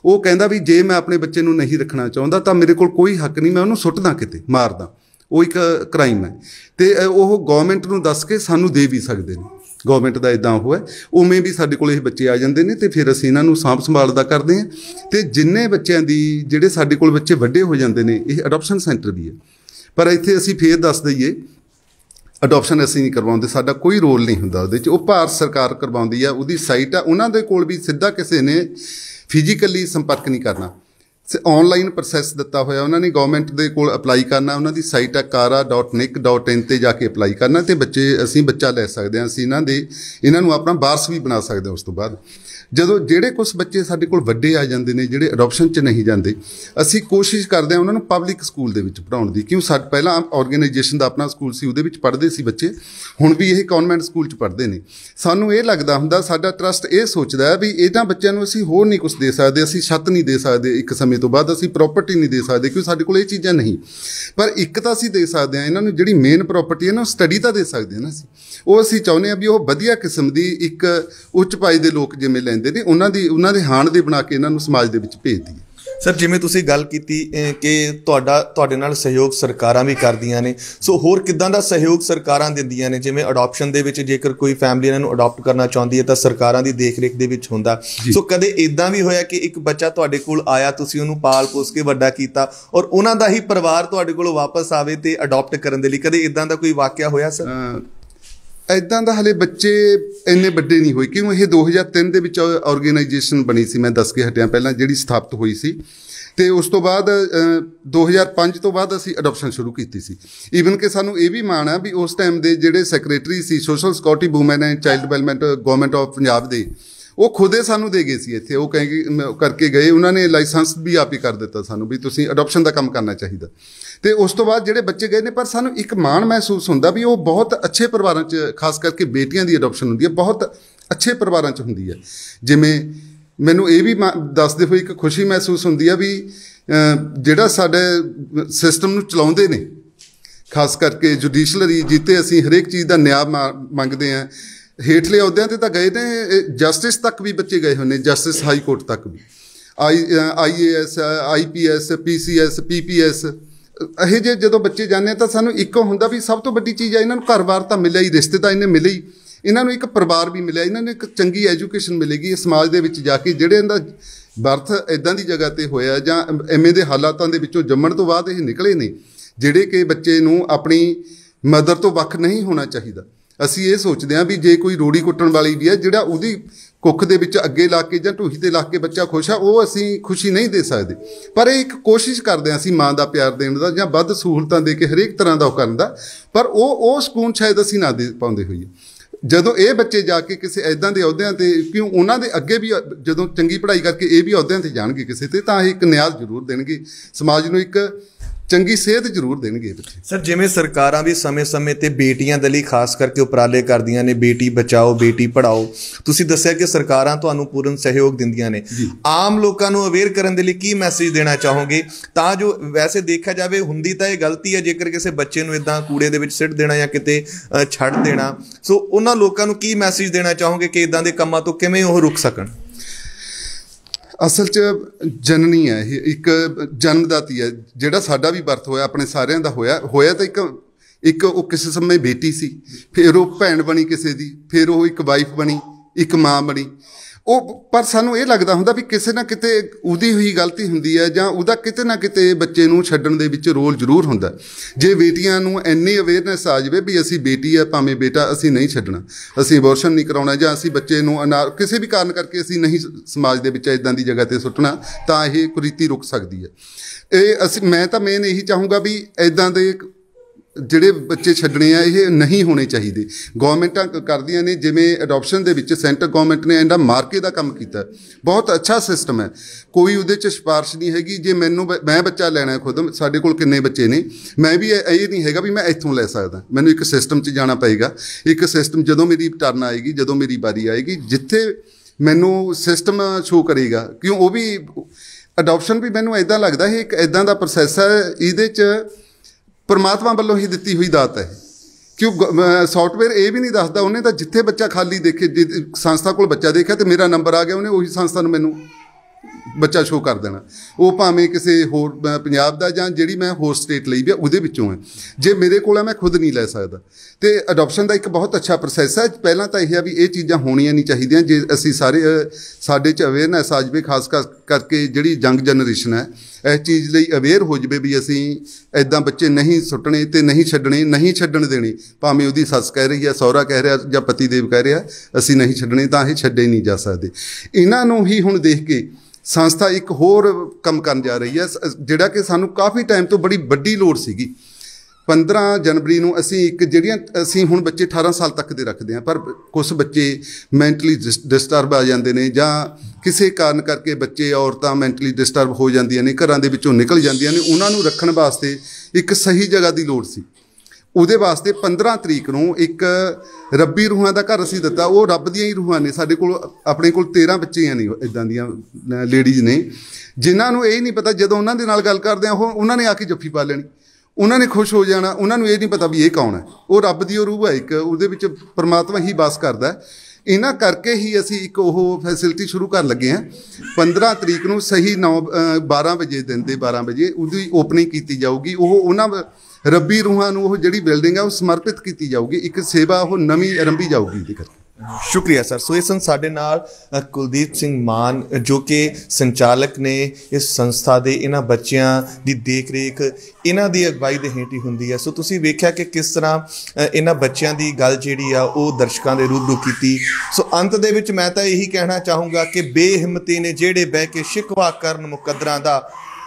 ਉਹ ਕਹਿੰਦਾ ਵੀ ਜੇ ਮੈਂ ਆਪਣੇ ਬੱਚੇ ਨੂੰ ਨਹੀਂ ਰੱਖਣਾ ਚਾਹੁੰਦਾ ਤਾਂ ਮੇਰੇ ਕੋਲ ਕੋਈ ਹੱਕ ਨਹੀਂ ਮੈਂ ਉਹਨੂੰ ਸੁੱਟਦਾ ਕਿਤੇ ਮਾਰਦਾ ਉਹ ਇੱਕ ਕ੍ਰਾਈਮ ਹੈ ਤੇ ਉਹ ਗਵਰਨਮੈਂਟ ਨੂੰ ਦੱਸ ਕੇ ਸਾਨੂੰ ਦੇ ਵੀ ਸਕਦੇ ਨੇ ਗਵਰਨਮੈਂਟ ਦਾ ਇਦਾਂ ਹੋਇਆ ਉਵੇਂ ਵੀ ਸਾਡੇ ਕੋਲ ਇਹ ਬੱਚੇ ਆ ਜਾਂਦੇ ਨੇ ਤੇ ਫਿਰ ਅਸੀਂ ਇਹਨਾਂ ਨੂੰ ਸਾਂਭ ਸੰਭਾਲ ਦਾ ਕਰਦੇ ਹਾਂ ਤੇ ਜਿੰਨੇ ਬੱਚਿਆਂ ਦੀ ਜਿਹੜੇ ਸਾਡੇ ਕੋਲ ਬੱਚੇ ਵੱਡੇ ਹੋ ਜਾਂਦੇ ਨੇ ਇਹ ਅਡਾਪਸ਼ਨ ਸੈਂਟਰ ਵੀ ਹੈ ਪਰ ਇੱਥੇ ਅਸੀਂ ਫੇਰ ਦੱਸ ਦਈਏ ਅਡਾਪਸ਼ਨ ਅਸੀਂ ਨਹੀਂ ਕਰਵਾਉਂਦੇ ਸਾਡਾ ਕੋਈ ਰੋਲ ਨਹੀਂ ਹੁੰਦਾ ਉਹਦੇ ਵਿੱਚ ਉਹ ਭਾਰਤ ਸਰਕਾਰ ਕਰਵਾਉਂਦੀ ਆ ਉਹਦੀ ਸਾਈਟ ਆ ਉਹਨਾਂ ਦੇ ਕੋਲ ਵੀ ਸਿੱਧਾ ਕਿਸੇ ਨੇ ਫਿਜ਼ੀਕਲੀ ਸੰਪਰਕ ਨਹੀਂ ਕਰਨਾ ਆਨਲਾਈਨ ਪ੍ਰੋਸੈਸ ਦਿੱਤਾ ਹੋਇਆ ਉਹਨਾਂ ਨੇ ਗਵਰਨਮੈਂਟ ਦੇ ਕੋਲ ਅਪਲਾਈ ਕਰਨਾ ਉਹਨਾਂ ਦੀ ਸਾਈਟ ਹੈ kara.nic.in ਤੇ ਜਾ ਕੇ ਅਪਲਾਈ ਕਰਨਾ ਤੇ ਬੱਚੇ ਅਸੀਂ ਬੱਚਾ ਲੈ ਸਕਦੇ ਹਾਂ ਅਸੀਂ ਇਹਨਾਂ ਦੇ ਇਹਨਾਂ ਨੂੰ ਆਪਣਾ ਵਾਰਸ ਵੀ ਬਣਾ ਸਕਦੇ ਹਾਂ ਉਸ ਤੋਂ ਬਾਅਦ ਜਦੋਂ ਜਿਹੜੇ ਕੁਝ ਬੱਚੇ ਸਾਡੇ ਕੋਲ ਵੱਡੇ ਆ ਜਾਂਦੇ ਨੇ ਜਿਹੜੇ ਅਡਾਪਸ਼ਨ 'ਚ ਨਹੀਂ ਜਾਂਦੇ ਅਸੀਂ ਕੋਸ਼ਿਸ਼ ਕਰਦੇ ਹਾਂ ਉਹਨਾਂ ਨੂੰ ਪਬਲਿਕ ਸਕੂਲ ਦੇ ਵਿੱਚ ਪੜਾਉਣ ਦੀ ਕਿਉਂ ਸਾਡ ਪਹਿਲਾਂ ਆਰਗੇਨਾਈਜੇਸ਼ਨ ਦਾ ਆਪਣਾ ਸਕੂਲ ਸੀ ਉਹਦੇ ਵਿੱਚ ਪੜ੍ਹਦੇ ਸੀ ਬੱਚੇ ਹੁਣ ਵੀ ਇਹ ਕਨਵੈਂਟ ਸਕੂਲ 'ਚ ਪੜ੍ਹਦੇ ਨੇ ਸਾਨੂੰ ਇਹ ਲੱਗਦਾ ਹੁੰਦਾ ਸਾਡਾ ਟਰਸਟ ਇਹ ਸੋਚਦਾ ਹੈ ਵੀ ਇਹਨਾਂ ਬੱਚਿਆਂ ਨੂੰ ਅਸੀਂ ਹੋਰ ਨਹੀਂ ਕੁਝ ਦੇ ਸਕਦੇ ਅਸੀਂ ਛੱਤ ਨਹੀਂ ਦੇ ਸਕਦੇ ਇੱਕ ਸਮੇਂ ਸਮੇਂ ਤੋਂ ਬਾਅਦ ਅਸੀਂ ਪ੍ਰਾਪਰਟੀ ਨਹੀਂ ਦੇ ਸਕਦੇ ਕਿਉਂਕਿ ਸਾਡੇ ਕੋਲ ਇਹ ਚੀਜ਼ਾਂ ਨਹੀਂ ਪਰ ਇੱਕ ਤਾਂ ਅਸੀਂ ਦੇ ਸਕਦੇ ਹਾਂ ਇਹਨਾਂ ਨੂੰ ਜਿਹੜੀ ਮੇਨ ਪ੍ਰਾਪਰਟੀ ਹੈ ਨਾ ਸਟੱਡੀ ਤਾਂ ਦੇ ਸਕਦੇ ਹਾਂ ਨਾ ਅਸੀਂ ਉਹ ਅਸੀਂ ਚਾਹੁੰਦੇ ਹਾਂ ਵੀ ਉਹ ਵਧੀਆ ਕਿਸਮ ਦੀ ਇੱਕ ਉੱਚ ਪਾਈ ਦੇ ਲੋਕ ਜਿਵੇਂ ਲੈਂਦੇ ਨੇ ਉਹਨਾਂ ਦੀ ਉਹਨਾਂ ਦੇ ਹਾਣ ਦੇ ਬਣਾ ਕੇ ਇਹਨਾਂ ਨੂੰ ਸਮਾਜ ਦੇ ਵਿੱਚ ਭੇਜ ਦਈਏ ਸਰ ਜਿਵੇਂ ਤੁਸੀਂ ਗੱਲ ਕੀਤੀ ਕਿ ਤੁਹਾਡਾ ਤੁਹਾਡੇ ਨਾਲ ਸਹਿਯੋਗ ਸਰਕਾਰਾਂ ਵੀ ਕਰਦੀਆਂ ਨੇ ਸੋ ਹੋਰ ਕਿਦਾਂ ਦਾ ਸਹਿਯੋਗ ਸਰਕਾਰਾਂ ਦਿੰਦੀਆਂ ਨੇ ਜਿਵੇਂ ਅਡਾਪਸ਼ਨ ਦੇ ਵਿੱਚ ਜੇਕਰ ਕੋਈ ਫੈਮਿਲੀ ਇਹਨਾਂ ਨੂੰ ਅਡਾਪਟ ਕਰਨਾ ਚਾਹੁੰਦੀ ਹੈ ਤਾਂ ਸਰਕਾਰਾਂ ਦੀ ਦੇਖਰੇਖ ਦੇ ਵਿੱਚ ਹੁੰਦਾ ਸੋ ਕਦੇ ਇਦਾਂ ਵੀ ਹੋਇਆ ਕਿ ਇੱਕ ਬੱਚਾ ਤੁਹਾਡੇ ਕੋਲ ਆਇਆ ਤੁਸੀਂ ਉਹਨੂੰ ਪਾਲ ਪੋਸ ਕੇ ਵੱਡਾ ਕੀਤਾ ਔਰ ਉਹਨਾਂ ਦਾ ਹੀ ਪਰਿਵਾਰ ਤੁਹਾਡੇ ਕੋਲ ਵਾਪਸ ਆਵੇ ਤੇ ਅਡਾਪਟ ਕਰਨ ਦੇ ਲਈ ਕਦੇ ਇਦਾਂ ਦਾ ਕੋਈ ਵਾਕਿਆ ਹੋਇਆ ਸਰ ਐਦਾਂ ਦਾ ਹਲੇ ਬੱਚੇ ਇੰਨੇ ਵੱਡੇ ਨਹੀਂ ਹੋਏ ਕਿਉਂ ਇਹ 2003 ਦੇ ਵਿੱਚ ਆਰਗੇਨਾਈਜੇਸ਼ਨ ਬਣੀ ਸੀ ਮੈਂ ਦੱਸ ਕੇ ਹਟਿਆ ਪਹਿਲਾਂ ਜਿਹੜੀ ਸਥਾਪਿਤ ਹੋਈ ਸੀ ਤੇ ਉਸ ਤੋਂ ਬਾਅਦ 2005 ਤੋਂ ਬਾਅਦ ਅਸੀਂ ਅਡਾਪਸ਼ਨ ਸ਼ੁਰੂ ਕੀਤੀ ਸੀ ਈਵਨ ਕਿ ਸਾਨੂੰ ਇਹ ਵੀ ਮਾਣ ਆ ਵੀ ਉਸ ਟਾਈਮ ਦੇ ਜਿਹੜੇ ਸੈਕਟਰੀ ਸੀ social security woman and child development government of Punjab ਦੇ ਉਹ ਖੁਦੇ ਸਾਨੂੰ ਦੇ ਗਏ ਸੀ ਇੱਥੇ ਉਹ ਕਹਿੰਗੇ ਕਰਕੇ ਗਏ ਉਹਨਾਂ ਨੇ ਲਾਇਸੈਂਸ ਵੀ ਆਪ ਹੀ ਕਰ ਦਿੱਤਾ ਸਾਨੂੰ ਵੀ ਤੁਸੀਂ ਅਡਾਪਸ਼ਨ ਦਾ ਕੰਮ ਕਰਨਾ ਚਾਹੀਦਾ ਤੇ ਉਸ ਤੋਂ ਬਾਅਦ ਜਿਹੜੇ ਬੱਚੇ ਗਏ ਨੇ ਪਰ ਸਾਨੂੰ ਇੱਕ ਮਾਣ ਮਹਿਸੂਸ ਹੁੰਦਾ ਵੀ ਉਹ ਬਹੁਤ ਅੱਛੇ ਪਰਿਵਾਰਾਂ 'ਚ ਖਾਸ ਕਰਕੇ ਬੇਟੀਆਂ ਦੀ ਅਡਾਪਸ਼ਨ ਹੁੰਦੀ ਹੈ ਬਹੁਤ ਅੱਛੇ ਪਰਿਵਾਰਾਂ 'ਚ ਹੁੰਦੀ ਹੈ ਜਿਵੇਂ ਮੈਨੂੰ ਇਹ ਵੀ ਦੱਸਦੇ ਹੋਏ ਇੱਕ ਖੁਸ਼ੀ ਮਹਿਸੂਸ ਹੁੰਦੀ ਹੈ ਵੀ ਜਿਹੜਾ ਸਾਡੇ ਸਿਸਟਮ ਨੂੰ ਚਲਾਉਂਦੇ ਨੇ ਖਾਸ ਕਰਕੇ ਜੁਡੀਸ਼ਲਰੀ ਜਿੱਤੇ ਅਸੀਂ ਹਰੇਕ ਚੀਜ਼ ਦਾ ਨਿਆਂ ਮੰਗਦੇ ਆਂ ਹੇਠਲੇ ਅਹੁਦਿਆਂ ਤੇ ਤਾਂ ਗਏ ਨੇ ਜਸਟਿਸ ਤੱਕ ਵੀ ਬੱਚੇ ਗਏ ਹੋਣੇ ਜਸਟਿਸ ਹਾਈ ਕੋਰਟ ਤੱਕ ਵੀ I IAS IPS PCS PPS ਅਹੇ ਜੇ ਜਦੋਂ ਬੱਚੇ ਜਾਂਦੇ ਤਾਂ ਸਾਨੂੰ ਇੱਕੋ ਹੁੰਦਾ ਵੀ ਸਭ ਤੋਂ ਵੱਡੀ ਚੀਜ਼ ਆ ਇਹਨਾਂ ਨੂੰ ਘਰ-ਬਾਰ ਤਾਂ ਮਿਲਿਆ ਹੀ ਰਿਸ਼ਤੇ ਤਾਂ ਇਹਨੇ ਮਿਲੇ ਹੀ ਇਹਨਾਂ ਨੂੰ ਇੱਕ ਪਰਿਵਾਰ ਵੀ ਮਿਲਿਆ ਇਹਨਾਂ ਨੂੰ ਇੱਕ ਚੰਗੀ ਐਜੂਕੇਸ਼ਨ ਮਿਲੇਗੀ ਸਮਾਜ ਦੇ ਵਿੱਚ ਜਾ ਕੇ ਜਿਹੜੇ ਇਹਦਾ ਬਰਥ ਇਦਾਂ ਦੀ ਜਗ੍ਹਾ ਤੇ ਹੋਇਆ ਜਾਂ ਐਵੇਂ ਦੇ ਹਾਲਾਤਾਂ ਦੇ ਵਿੱਚੋਂ ਜੰਮਣ ਤੋਂ ਬਾਅਦ ਇਹ ਨਿਕਲੇ ਨੇ ਜਿਹੜੇ ਕਿ ਬੱਚੇ ਨੂੰ ਆਪਣੀ ਮਦਰ ਤੋਂ ਵੱਖ ਨਹੀਂ ਹੋਣਾ ਚਾਹੀਦਾ ਅਸੀਂ ਇਹ ਸੋਚਦੇ ਹਾਂ ਵੀ ਜੇ ਕੋਈ ਰੋੜੀ ਕੁੱਟਣ ਵਾਲੀ ਵੀ ਹੈ ਜਿਹੜਾ ਉਹਦੀ ਕੁੱਖ ਦੇ ਵਿੱਚ ਅੱਗੇ ਲਾ ਕੇ ਜਾਂ ਢੂਹੀ ਤੇ ਲਾ ਕੇ ਬੱਚਾ ਖੁਸ਼ ਆ ਉਹ ਅਸੀਂ ਖੁਸ਼ੀ ਨਹੀਂ ਦੇ ਸਕਦੇ ਪਰ ਇਹ ਇੱਕ ਕੋਸ਼ਿਸ਼ ਕਰਦੇ ਹਾਂ ਅਸੀਂ ਮਾਂ ਦਾ ਪਿਆਰ ਦੇਣ ਦਾ ਜਾਂ ਵੱਧ ਸਹੂਲਤਾਂ ਦੇ ਕੇ ਹਰੇਕ ਤਰ੍ਹਾਂ ਦਾ ਉਹ ਕਰਨ ਦਾ ਪਰ ਉਹ ਉਹ ਸਕੂਨ ਸ਼ਾਇਦ ਅਸੀਂ ਨਾ ਦੇ ਪਾਉਂਦੇ ਹੋਈਏ ਜਦੋਂ ਇਹ ਬੱਚੇ ਜਾ ਕੇ ਕਿਸੇ ਐਦਾਂ ਦੇ ਅਹੁਦਿਆਂ ਤੇ ਕਿਉਂ ਉਹਨਾਂ ਦੇ ਅੱਗੇ ਵੀ ਜਦੋਂ ਚੰਗੀ ਪੜ੍ਹਾਈ ਕਰਕੇ ਇਹ ਵੀ ਅਹੁਦਿਆਂ ਤੇ ਜਾਣਗੇ ਕਿਸੇ ਤੇ ਤਾਂ ਇਹ ਇੱਕ ਨਿਆਜ਼ ਜ਼ਰੂਰ ਦੇਣਗੇ ਸਮਾਜ ਨੂੰ ਇੱਕ ਚੰਗੀ ਸਿਹਤ ਜ਼ਰੂਰ ਦੇਣਗੇ ਬੱਚੇ ਸਰ ਜਿਵੇਂ ਸਰਕਾਰਾਂ ਵੀ ਸਮੇਂ-ਸਮੇਂ ਤੇ ਬੇਟੀਆਂ ਦੇ ਲਈ ਖਾਸ ਕਰਕੇ ਉਪਰਾਲੇ ਕਰਦੀਆਂ ਨੇ ਬੇਟੀ ਬਚਾਓ ਬੇਟੀ ਪੜਾਓ ਤੁਸੀਂ ਦੱਸਿਆ ਕਿ ਸਰਕਾਰਾਂ ਤੁਹਾਨੂੰ ਪੂਰਨ ਸਹਿਯੋਗ ਦਿੰਦੀਆਂ ਨੇ ਆਮ ਲੋਕਾਂ ਨੂੰ ਅਵੇਅਰ ਕਰਨ ਦੇ ਲਈ ਕੀ ਮੈਸੇਜ ਦੇਣਾ ਚਾਹੋਗੇ ਤਾਂ ਜੋ ਵੈਸੇ ਦੇਖਿਆ ਜਾਵੇ ਹੁੰਦੀ ਤਾਂ ਇਹ ਗਲਤੀ ਹੈ ਜੇਕਰ ਕਿਸੇ ਬੱਚੇ ਨੂੰ ਇਦਾਂ ਕੂੜੇ ਦੇ ਵਿੱਚ ਸਿੱਟ ਦੇਣਾ ਜਾਂ ਕਿਤੇ ਛੱਡ ਦੇਣਾ ਸੋ ਉਹਨਾਂ ਲੋਕਾਂ ਨੂੰ ਕੀ ਮੈਸੇਜ ਦੇਣਾ ਚਾਹੋਗੇ ਕਿ ਇਦਾਂ ਦੇ ਕੰਮਾਂ ਤੋਂ ਕਿਵੇਂ ਉਹ ਰੁਕ ਸਕਣ ਅਸਲ 'ਚ ਜਨਨੀ ਹੈ ਇਹ ਇੱਕ ਜਨਮਦਾਤੀ ਹੈ ਜਿਹੜਾ ਸਾਡਾ ਵੀ ਬਰਥ ਹੋਇਆ ਆਪਣੇ ਸਾਰਿਆਂ ਦਾ ਹੋਇਆ ਹੋਇਆ ਤਾਂ ਇੱਕ ਇੱਕ ਉਹ ਕਿਸੇ ਸਮੇਂ ਬੇਟੀ ਸੀ ਫਿਰ ਉਹ ਭੈਣ ਬਣੀ ਕਿਸੇ ਦੀ ਫਿਰ ਉਹ ਇੱਕ ਵਾਈਫ ਬਣੀ ਇੱਕ ਮਾਂ ਬਣੀ ਉਹ ਪਰ ਸਾਨੂੰ ਇਹ ਲੱਗਦਾ ਹੁੰਦਾ ਵੀ ਕਿਸੇ ਨਾ ਕਿਤੇ ਉਹਦੀ ਹੋਈ ਗਲਤੀ ਹੁੰਦੀ ਹੈ ਜਾਂ ਉਹਦਾ ਕਿਤੇ ਨਾ ਕਿਤੇ ਬੱਚੇ ਨੂੰ ਛੱਡਣ ਦੇ ਵਿੱਚ ਰੋਲ ਜ਼ਰੂਰ ਹੁੰਦਾ ਜੇ ਬੇਟੀਆਂ ਨੂੰ ਐਨੀ ਅਵੇਅਰਨੈਸ ਆ ਜਾਵੇ ਵੀ ਅਸੀਂ ਬੇਟੀ ਆ ਭਾਵੇਂ ਬੇਟਾ ਅਸੀਂ ਨਹੀਂ ਛੱਡਣਾ ਅਸੀਂ ਅਬੋਰਸ਼ਨ ਨਹੀਂ ਕਰਾਉਣਾ ਜਾਂ ਅਸੀਂ ਬੱਚੇ ਨੂੰ ਅਨਾਰ ਕਿਸੇ ਵੀ ਕਾਰਨ ਕਰਕੇ ਅਸੀਂ ਨਹੀਂ ਸਮਾਜ ਦੇ ਵਿੱਚ ਇਦਾਂ ਦੀ ਜਗ੍ਹਾ ਤੇ ਸੁੱਟਣਾ ਤਾਂ ਇਹ ਕੁਰੀਤੀ ਰੁਕ ਸਕਦੀ ਹੈ ਇਹ ਅਸੀਂ ਮੈਂ ਤਾਂ ਮੇਨ ਇਹੀ ਚਾਹੂੰਗਾ ਵੀ ਇਦਾਂ ਦੇ ਜਿਹੜੇ ਬੱਚੇ ਛੱਡਣੇ ਆ ਇਹ ਨਹੀਂ ਹੋਣੇ ਚਾਹੀਦੇ ਗਵਰਨਮੈਂਟਾਂ ਕਰਦੀਆਂ ਨੇ ਜਿਵੇਂ ਅਡਾਪਸ਼ਨ ਦੇ ਵਿੱਚ ਸੈਂਟਰ ਗਵਰਨਮੈਂਟ ਨੇ ਇਹਦਾ ਮਾਰਕੇ ਦਾ ਕੰਮ ਕੀਤਾ ਬਹੁਤ ਅੱਛਾ ਸਿਸਟਮ ਹੈ ਕੋਈ ਉਹਦੇ ਚ ਸਿਫਾਰਿਸ਼ ਨਹੀਂ ਹੈਗੀ ਜੇ ਮੈਨੂੰ ਮੈਂ ਬੱਚਾ ਲੈਣਾ ਖੁਦ ਸਾਡੇ ਕੋਲ ਕਿੰਨੇ ਬੱਚੇ ਨੇ ਮੈਂ ਵੀ ਇਹ ਨਹੀਂ ਹੈਗਾ ਵੀ ਮੈਂ ਇੱਥੋਂ ਲੈ ਸਕਦਾ ਮੈਨੂੰ ਇੱਕ ਸਿਸਟਮ 'ਚ ਜਾਣਾ ਪਏਗਾ ਇੱਕ ਸਿਸਟਮ ਜਦੋਂ ਮੇਰੀ ਟਰਨ ਆਏਗੀ ਜਦੋਂ ਮੇਰੀ ਵਾਰੀ ਆਏਗੀ ਜਿੱਥੇ ਮੈਨੂੰ ਸਿਸਟਮ ਸ਼ੋ ਕਰੇਗਾ ਕਿਉਂ ਉਹ ਵੀ ਅਡਾਪਸ਼ਨ ਵੀ ਮੈਨੂੰ ਐਦਾਂ ਲੱਗਦਾ ਇਹ ਇੱਕ ਐਦਾਂ ਦਾ ਪ੍ਰੋਸੈਸ ਹੈ ਇਹਦੇ 'ਚ ਪਰਮਾਤਮਾ ਵੱਲੋਂ ਹੀ ਦਿੱਤੀ ਹੋਈ ਦਾਤ ਹੈ ਕਿਉਂ ਸੌਫਟਵੇਅਰ ਇਹ ਵੀ ਨਹੀਂ ਦੱਸਦਾ ਉਹਨੇ ਤਾਂ ਜਿੱਥੇ ਬੱਚਾ ਖਾਲੀ ਦੇਖੇ ਸੰਸਥਾ ਕੋਲ ਬੱਚਾ ਦੇਖਿਆ ਤੇ ਮੇਰਾ ਨੰਬਰ ਆ ਗਿਆ ਉਹਨੇ ਉਹੀ ਸੰਸਥਾ ਨੂੰ ਮੈਨੂੰ ਬੱਚਾ ਸ਼ੋਅ ਕਰ ਦੇਣਾ ਉਹ ਭਾਵੇਂ ਕਿਸੇ ਹੋਰ ਪੰਜਾਬ ਦਾ ਜਾਂ ਜਿਹੜੀ ਮੈਂ ਹੋਰ ਸਟੇਟ ਲਈ ਵੀ ਉਹਦੇ ਵਿੱਚੋਂ ਹੈ ਜੇ ਮੇਰੇ ਕੋਲ ਹੈ ਮੈਂ ਖੁਦ ਨਹੀਂ ਲੈ ਸਕਦਾ ਤੇ ਅਡਾਪਸ਼ਨ ਦਾ ਇੱਕ ਬਹੁਤ ਅੱਛਾ ਪ੍ਰੋਸੈਸ ਹੈ ਪਹਿਲਾਂ ਤਾਂ ਇਹ ਹੈ ਵੀ ਇਹ ਚੀਜ਼ਾਂ ਹੋਣੀਆਂ ਨਹੀਂ ਚਾਹੀਦੀਆਂ ਜੇ ਅਸੀਂ ਸਾਰੇ ਸਾਡੇ ਚ ਅਵੇਅਰਨੈਸ ਆ ਜਵੇ ਖਾਸ ਕਰਕੇ ਜਿਹੜੀ ਜੰਗ ਜਨਰੇਸ਼ਨ ਹੈ ਇਸ ਚੀਜ਼ ਲਈ ਅਵੇਅਰ ਹੋ ਜਵੇ ਵੀ ਅਸੀਂ ਐਦਾਂ ਬੱਚੇ ਨਹੀਂ ਸੁੱਟਣੇ ਤੇ ਨਹੀਂ ਛੱਡਣੇ ਨਹੀਂ ਛੱਡਣ ਦੇਣੇ ਭਾਵੇਂ ਉਹਦੀ ਸੱਸ ਕਹਿ ਰਹੀ ਹੈ ਸਹੁਰਾ ਕਹਿ ਰਿਹਾ ਜਾਂ ਪਤੀ ਦੇਵ ਕਹਿ ਰਿਹਾ ਅਸੀਂ ਨਹੀਂ ਛੱਡਣੇ ਤਾਂ ਇਹ ਛੱਡੇ ਨਹੀਂ ਜਾ ਸਕਦੇ ਇਹਨਾਂ ਨੂੰ ਹੀ ਹੁਣ ਦੇਖ ਕੇ ਸੰਸਥਾ ਇੱਕ ਹੋਰ ਕੰਮ ਕਰਨ ਜਾ ਰਹੀ ਹੈ ਜਿਹੜਾ ਕਿ ਸਾਨੂੰ ਕਾਫੀ ਟਾਈਮ ਤੋਂ ਬੜੀ ਵੱਡੀ ਲੋੜ ਸੀਗੀ 15 ਜਨਵਰੀ ਨੂੰ ਅਸੀਂ ਇੱਕ ਜਿਹੜੀਆਂ ਅਸੀਂ ਹੁਣ ਬੱਚੇ 18 ਸਾਲ ਤੱਕ ਦੇ ਰੱਖਦੇ ਹਾਂ ਪਰ ਕੁਝ ਬੱਚੇ ਮੈਂਟਲੀ ਡਿਸਟਰਬ ਆ ਜਾਂਦੇ ਨੇ ਜਾਂ ਕਿਸੇ ਕਾਰਨ ਕਰਕੇ ਬੱਚੇ ਔਰਤਾਂ ਮੈਂਟਲੀ ਡਿਸਟਰਬ ਹੋ ਜਾਂਦੀਆਂ ਨੇ ਘਰਾਂ ਦੇ ਵਿੱਚੋਂ ਨਿਕਲ ਜਾਂਦੀਆਂ ਨੇ ਉਹਨਾਂ ਨੂੰ ਰੱਖਣ ਵਾਸਤੇ ਇੱਕ ਸਹੀ ਜਗ੍ਹਾ ਦੀ ਲੋੜ ਸੀ ਉਹਦੇ ਵਾਸਤੇ 15 ਤਰੀਕ ਨੂੰ ਇੱਕ ਰੱਬੀ ਰੂਹਾਂ ਦਾ ਘਰ ਅਸੀਂ ਦਿੱਤਾ ਉਹ ਰੱਬ ਦੀਆਂ ਹੀ ਰੂਹਾਂ ਨੇ ਸਾਡੇ ਕੋਲ ਆਪਣੇ ਕੋਲ 13 ਬੱਚੀਆਂ ਨਹੀਂ ਇਦਾਂ ਦੀਆਂ ਲੇਡੀਜ਼ ਨੇ ਜਿਨ੍ਹਾਂ ਨੂੰ ਇਹ ਨਹੀਂ ਪਤਾ ਜਦੋਂ ਉਹਨਾਂ ਦੇ ਨਾਲ ਗੱਲ ਕਰਦੇ ਆ ਉਹ ਉਹਨਾਂ ਨੇ ਆ ਕੇ ਜੱਫੀ ਪਾ ਲੈਣੀ ਉਹਨਾਂ ਨੇ ਖੁਸ਼ ਹੋ ਜਾਣਾ ਉਹਨਾਂ ਨੂੰ ਇਹ ਨਹੀਂ ਪਤਾ ਵੀ ਇਹ ਕੌਣ ਹੈ ਉਹ ਰੱਬ ਦੀ ਉਹ ਰੂਹ ਹੈ ਇੱਕ ਉਹਦੇ ਵਿੱਚ ਪਰਮਾਤਮਾ ਹੀ ਵਾਸ ਕਰਦਾ ਹੈ ਇਹਨਾਂ ਕਰਕੇ ਹੀ ਅਸੀਂ ਇੱਕ ਉਹ ਫੈਸਿਲਿਟੀ ਸ਼ੁਰੂ ਕਰਨ ਲੱਗੇ ਆ 15 ਤਰੀਕ ਨੂੰ ਸਹੀ 9 12 ਵਜੇ ਦਿਨ ਦੇ 12 ਵਜੇ ਉਹਦੀ ਓਪਨਿੰਗ ਕੀਤੀ ਜਾਊਗੀ ਉਹ ਉਹਨਾਂ ਰੱਬੀ ਰੂਹਾਂ ਨੂੰ ਉਹ ਜਿਹੜੀ ਬਿਲਡਿੰਗ ਆ ਉਹ ਸਮਰਪਿਤ ਕੀਤੀ ਜਾਊਗੀ ਇੱਕ ਸੇਵਾ ਉਹ ਨਵੀਂ ਅਰੰਭੀ ਜਾਊਗੀ ਇਹਦੇ ਸ਼ੁਕਰੀਆ ਸਰ ਸੋ ਇਸ ਸਾਡੇ ਨਾਲ ਕੁਲਦੀਪ ਸਿੰਘ ਮਾਨ ਜੋ ਕਿ ਸੰਚਾਲਕ ਨੇ ਇਸ ਸੰਸਥਾ ਦੇ ਇਹਨਾਂ ਬੱਚਿਆਂ ਦੀ ਦੇਖਰੇਖ ਇਹਨਾਂ ਦੀ ਅਗਵਾਈ ਦੇ ਹੀ ਹੁੰਦੀ ਹੈ ਸੋ ਤੁਸੀਂ ਵੇਖਿਆ ਕਿ ਕਿਸ ਤਰ੍ਹਾਂ ਇਹਨਾਂ ਬੱਚਿਆਂ ਦੀ ਗੱਲ ਜਿਹੜੀ ਆ ਉਹ ਦਰਸ਼ਕਾਂ ਦੇ ਰੂਬਰੂ ਕੀਤੀ ਸੋ ਅੰਤ ਦੇ ਵਿੱਚ ਮੈਂ ਤਾਂ ਇਹੀ ਕਹਿਣਾ ਚਾਹੂੰਗਾ ਕਿ ਬੇਹਿੰਮਤੀ ਨੇ ਜਿਹੜੇ ਬਹਿ ਕੇ ਸ਼ਿਕਵਾ ਕਰਨ ਮੁਕੱਦਰਾਂ ਦਾ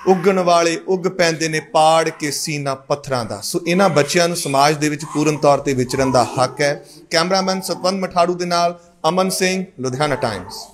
ਉੱਗਣ ਵਾਲੇ ਉੱਗ ਪੈਂਦੇ ਨੇ ਪਾੜ ਕੇ ਸੀਨਾ ਪੱਥਰਾਂ ਦਾ ਸੋ ਇਹਨਾਂ ਬੱਚਿਆਂ ਨੂੰ ਸਮਾਜ ਦੇ ਵਿੱਚ ਪੂਰਨ ਤੌਰ ਤੇ ਵਿਚਰਨ ਦਾ ਹੱਕ ਹੈ ਕੈਮਰਾਮੈਨ ਸਤਵੰਤ ਮਠਾੜੂ ਦੇ ਨਾਲ ਅਮਨ ਸਿੰਘ ਲੁਧਿਆਣਾ ਟਾਈਮਸ